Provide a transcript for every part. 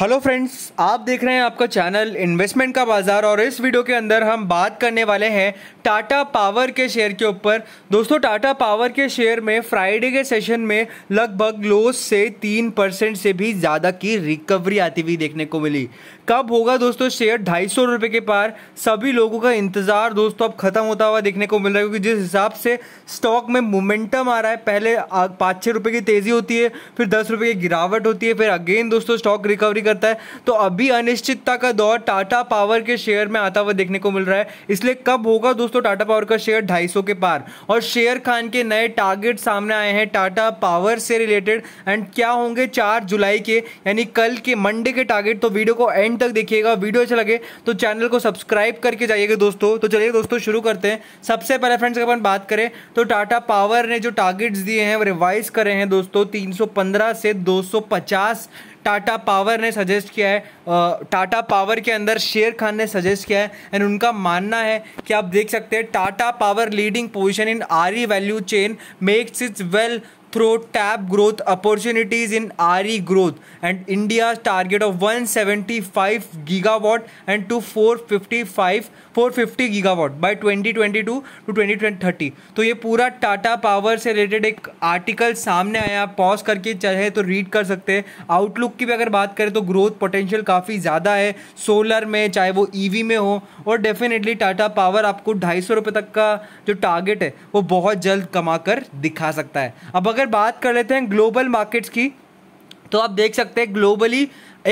hello friends आप देख रहे हैं आपका चैनल इन्वेस्टमेंट का बाजार और इस वीडियो के अंदर हम बात करने वाले हैं टाटा पावर के शेयर के ऊपर दोस्तों टाटा पावर के शेयर में फ्राइडे के सेशन में लगभग लोस से तीन परसेंट से भी ज़्यादा की रिकवरी आती हुई देखने को मिली कब होगा दोस्तों शेयर ढाई सौ रुपये के पार सभी लोगों का इंतज़ार दोस्तों अब ख़त्म होता हुआ देखने को मिल रहा है क्योंकि जिस हिसाब से स्टॉक में मोमेंटम आ रहा है पहले पाँच छः रुपये की तेज़ी होती है फिर दस रुपये की गिरावट होती है फिर अगेन दोस्तों स्टॉक रिकवरी भी करता है तो अभी अनिश्चितता का दौर टाटा पावर के शेयर में आता हुआ देखने को मिल रहा है इसलिए कब होगा दोस्तों टाटा पावर का शेयर ढाई के पार और शेयर खान के नए टारगेट सामने आए हैं टाटा पावर से रिलेटेड एंड क्या होंगे चार जुलाई के यानी कल के मंडे के टारगेट तो वीडियो को एंड तक देखिएगा वीडियो अच्छा लगे तो चैनल को सब्सक्राइब करके जाइएगा दोस्तों तो चलिए दोस्तों शुरू करते हैं सबसे पहले फ्रेंड्स अगर अपन बात करें तो टाटा पावर ने जो टारगेट्स दिए हैं वो रिवाइज करे हैं दोस्तों 315 से 250 टाटा पावर ने सजेस्ट किया है टाटा पावर के अंदर शेर खान ने सजेस्ट किया है एंड उनका मानना है कि आप देख सकते हैं Tata power leading position in आरी value chain makes its well through tap growth opportunities in RE growth and India's target of 175 gigawatt and to 455 450 gigawatt by 2022 to 2030 तो ये पूरा टाटा पावर से रिलेटेड एक आर्टिकल सामने आया pause करके चाहे तो रीड कर सकते हैं आउटलुक की भी अगर बात करें तो ग्रोथ पोटेंशियल काफ़ी ज़्यादा है सोलर में चाहे वो वी e में हो और डेफिनेटली टाटा पावर आपको ढाई सौ तक का जो टारगेट है वो बहुत जल्द कमा कर दिखा सकता है अब अगर अगर बात कर लेते हैं ग्लोबल मार्केट्स की तो आप देख सकते हैं ग्लोबली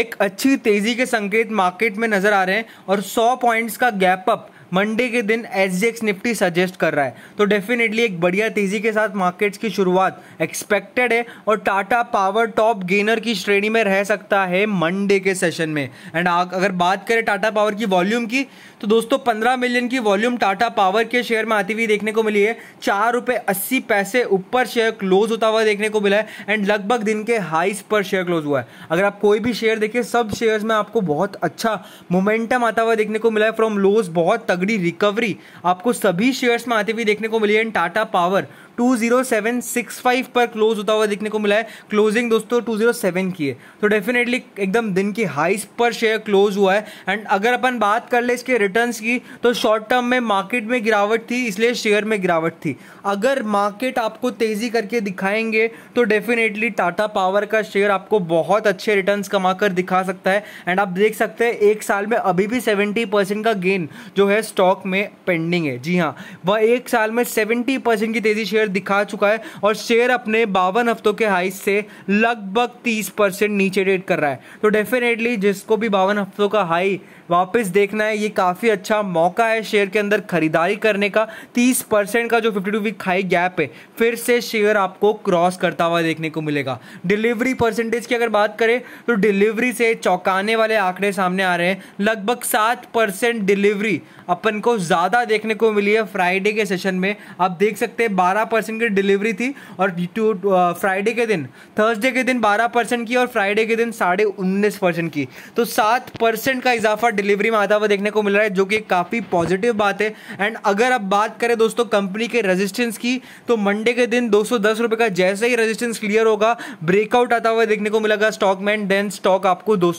एक अच्छी तेज़ी के संकेत मार्केट में नज़र आ रहे हैं और 100 पॉइंट्स का गैप अप मंडे के दिन एस निफ्टी सजेस्ट कर रहा है तो डेफिनेटली एक बढ़िया तेजी के साथ मार्केट्स की शुरुआत एक्सपेक्टेड है और टाटा पावर टॉप गेनर की श्रेणी में रह सकता है मंडे के सेशन में एंड अगर बात करें टाटा पावर की वॉल्यूम की तो दोस्तों पंद्रह मिलियन की वॉल्यूम टाटा पावर के शेयर में आती हुई देखने को मिली है चार रुपये अस्सी पैसे ऊपर शेयर क्लोज होता हुआ देखने को मिला है एंड लगभग दिन के हाइस पर शेयर क्लोज हुआ है अगर आप कोई भी शेयर देखिए सब शेयर्स में आपको बहुत अच्छा मोमेंटम आता हुआ देखने को मिला है फ्रॉम लोज बहुत तक तगड़ी रिकवरी आपको सभी शेयर्स में आते हुए देखने को मिली है टाटा पावर 20765 पर क्लोज होता हुआ देखने को मिला है क्लोजिंग दोस्तों 207 की है तो डेफिनेटली एकदम दिन की हाइस पर शेयर क्लोज हुआ है एंड अगर अपन बात कर ले इसके रिटर्न्स की तो शॉर्ट टर्म में मार्केट में गिरावट थी इसलिए शेयर में गिरावट थी अगर मार्केट आपको तेज़ी करके दिखाएंगे तो डेफिनेटली टाटा पावर का शेयर आपको बहुत अच्छे रिटर्न कमा कर दिखा सकता है एंड आप देख सकते हैं एक साल में अभी भी सेवेंटी परसेंट का गेन जो है स्टॉक में पेंडिंग है जी हाँ वह एक साल में सेवेंटी परसेंट की तेज़ी शेयर दिखा चुका है और शेयर अपने बावन हफ्तों के हाई से लगभग तीस परसेंट नीचे ट्रेड कर रहा है तो डेफिनेटली जिसको भी बावन हफ्तों का हाई वापस देखना है ये काफ़ी अच्छा मौका है शेयर के अंदर खरीदारी करने का तीस परसेंट का जो fifty two week high gap है फिर से शेयर आपको क्रॉस करता हुआ देखने को मिलेगा डिलीवरी परसेंटेज की अगर बात करें तो डिलीवरी से चौंकाने वाले आंकड़े सामने आ रहे हैं लगभग सात परसेंट डिलीवरी अपन को ज़्यादा देखने को मिली है फ्राइडे के सेशन में आप देख सकते हैं बारह परसेंट की डिलीवरी थी और टू फ्राइडे के दिन थर्सडे के दिन बारह परसेंट की और फ्राइडे के दिन साढ़े उन्नीस परसेंट की तो सात परसेंट का इजाफा डिलीवरी में आता हुआ देखने को मिल रहा है जो कि काफ़ी पॉजिटिव बात है एंड अगर आप बात करें दोस्तों कंपनी के रजिस्टेंस की तो मंडे के दिन दो रुपए का जैसे ही रजिस्टेंस क्लियर होगा ब्रेकआउट आता हुआ देखने को मिलेगा स्टॉक में देन स्टॉक आपको दो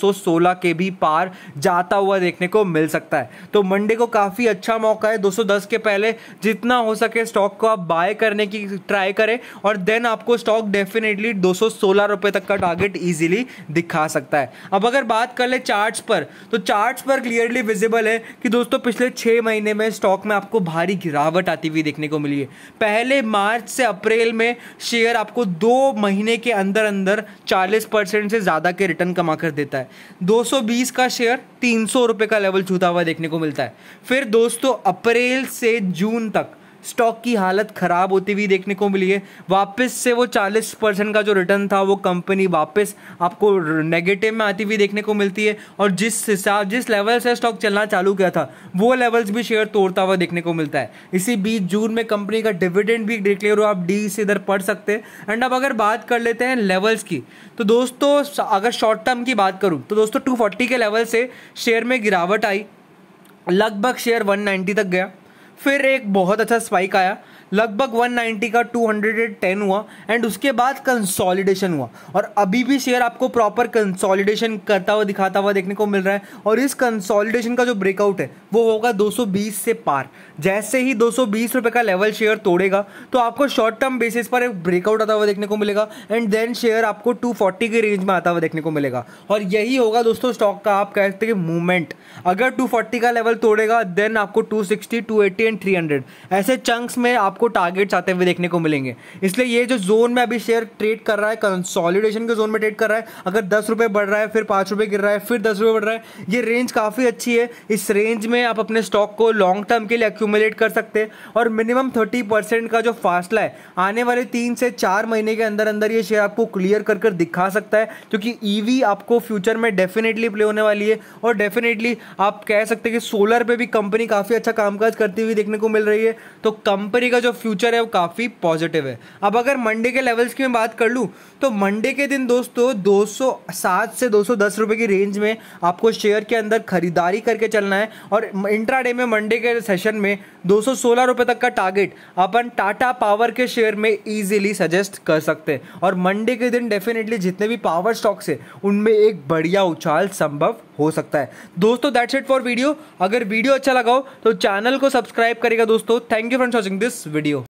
के भी पार जाता हुआ देखने को मिल सकता है तो मंडे को काफ़ी अच्छा मौका है 210 के पहले जितना हो सके स्टॉक को आप बाय करने करने की ट्राई करें और देन आपको स्टॉक डेफिनेटली दो सौ तक का टारगेट ईजिली दिखा सकता है अब अगर बात कर ले चार्ट्स पर तो चार्ट्स पर क्लियरली विजिबल है कि दोस्तों पिछले छः महीने में स्टॉक में आपको भारी गिरावट आती हुई देखने को मिली है पहले मार्च से अप्रैल में शेयर आपको दो महीने के अंदर अंदर 40 परसेंट से ज़्यादा के रिटर्न कमा कर देता है 220 का शेयर तीन सौ का लेवल छूता हुआ देखने को मिलता है फिर दोस्तों अप्रैल से जून तक स्टॉक की हालत ख़राब होती हुई देखने को मिली है वापस से वो 40 परसेंट का जो रिटर्न था वो कंपनी वापस आपको नेगेटिव में आती हुई देखने को मिलती है और जिस हिसाब जिस लेवल से स्टॉक चलना चालू किया था वो लेवल्स भी शेयर तोड़ता हुआ देखने को मिलता है इसी बीच जून में कंपनी का डिविडेंड भी डिक्लेयर हुआ आप डी से इधर पढ़ सकते हैं एंड अब अगर बात कर लेते हैं लेवल्स की तो दोस्तों अगर शॉर्ट टर्म की बात करूँ तो दोस्तों टू के लेवल से शेयर में गिरावट आई लगभग शेयर 190 तक गया फिर एक बहुत अच्छा स्पाइक आया लगभग 190 का 210 हुआ एंड उसके बाद कंसोलिडेशन हुआ और अभी भी शेयर आपको प्रॉपर कंसोलिडेशन करता हुआ दिखाता हुआ देखने को मिल रहा है और इस कंसोलिडेशन का जो ब्रेकआउट है वो होगा 220 से पार जैसे ही 220 रुपए का लेवल शेयर तोड़ेगा तो आपको शॉर्ट टर्म बेसिस पर एक ब्रेकआउट आता हुआ देखने को मिलेगा एंड देन शेयर आपको टू के रेंज में आता हुआ देखने को मिलेगा और यही होगा दोस्तों स्टॉक का आप कह सकते मूवमेंट अगर टू का लेवल तोड़ेगा देन आपको टू सिक्सटी एंड थ्री ऐसे चंक्स में आपको आपको टारगेट्स आते हुए देखने को मिलेंगे इसलिए ये जो जोन में अभी शेयर ट्रेड कर रहा है कंसोलिडेशन के जोन में ट्रेड कर रहा है अगर दस रुपये बढ़ रहा है फिर पाँच रुपये गिर रहा है फिर दस रुपये बढ़ रहा है ये रेंज काफ़ी अच्छी है इस रेंज में आप अपने स्टॉक को लॉन्ग टर्म के लिए एक्यूमुलेट कर सकते हैं और मिनिमम थर्टी परसेंट का जो फासला है आने वाले तीन से चार महीने के अंदर अंदर ये शेयर आपको क्लियर कर कर दिखा सकता है क्योंकि ईवी e आपको फ्यूचर में डेफिनेटली प्ले होने वाली है और डेफिनेटली आप कह सकते हैं कि सोलर पर भी कंपनी काफ़ी अच्छा कामकाज करती हुई देखने को मिल रही है तो कंपनी का जो फ्यूचर है वो काफ़ी पॉजिटिव है अब अगर मंडे के लेवल्स की मैं बात कर लूँ तो मंडे के दिन दोस्तों 207 से 210 रुपए की रेंज में आपको शेयर के अंदर खरीदारी करके चलना है और इंट्राडे में मंडे के सेशन में 216 रुपए तक का टारगेट अपन टाटा पावर के शेयर में इजीली सजेस्ट कर सकते हैं और मंडे के दिन डेफिनेटली जितने भी पावर स्टॉक्स है उनमें एक बढ़िया उछाल संभव हो सकता है दोस्तों दैट्स इट फॉर वीडियो अगर वीडियो अच्छा लगाओ तो चैनल को सब्सक्राइब करेगा दोस्तों thank you for watching this video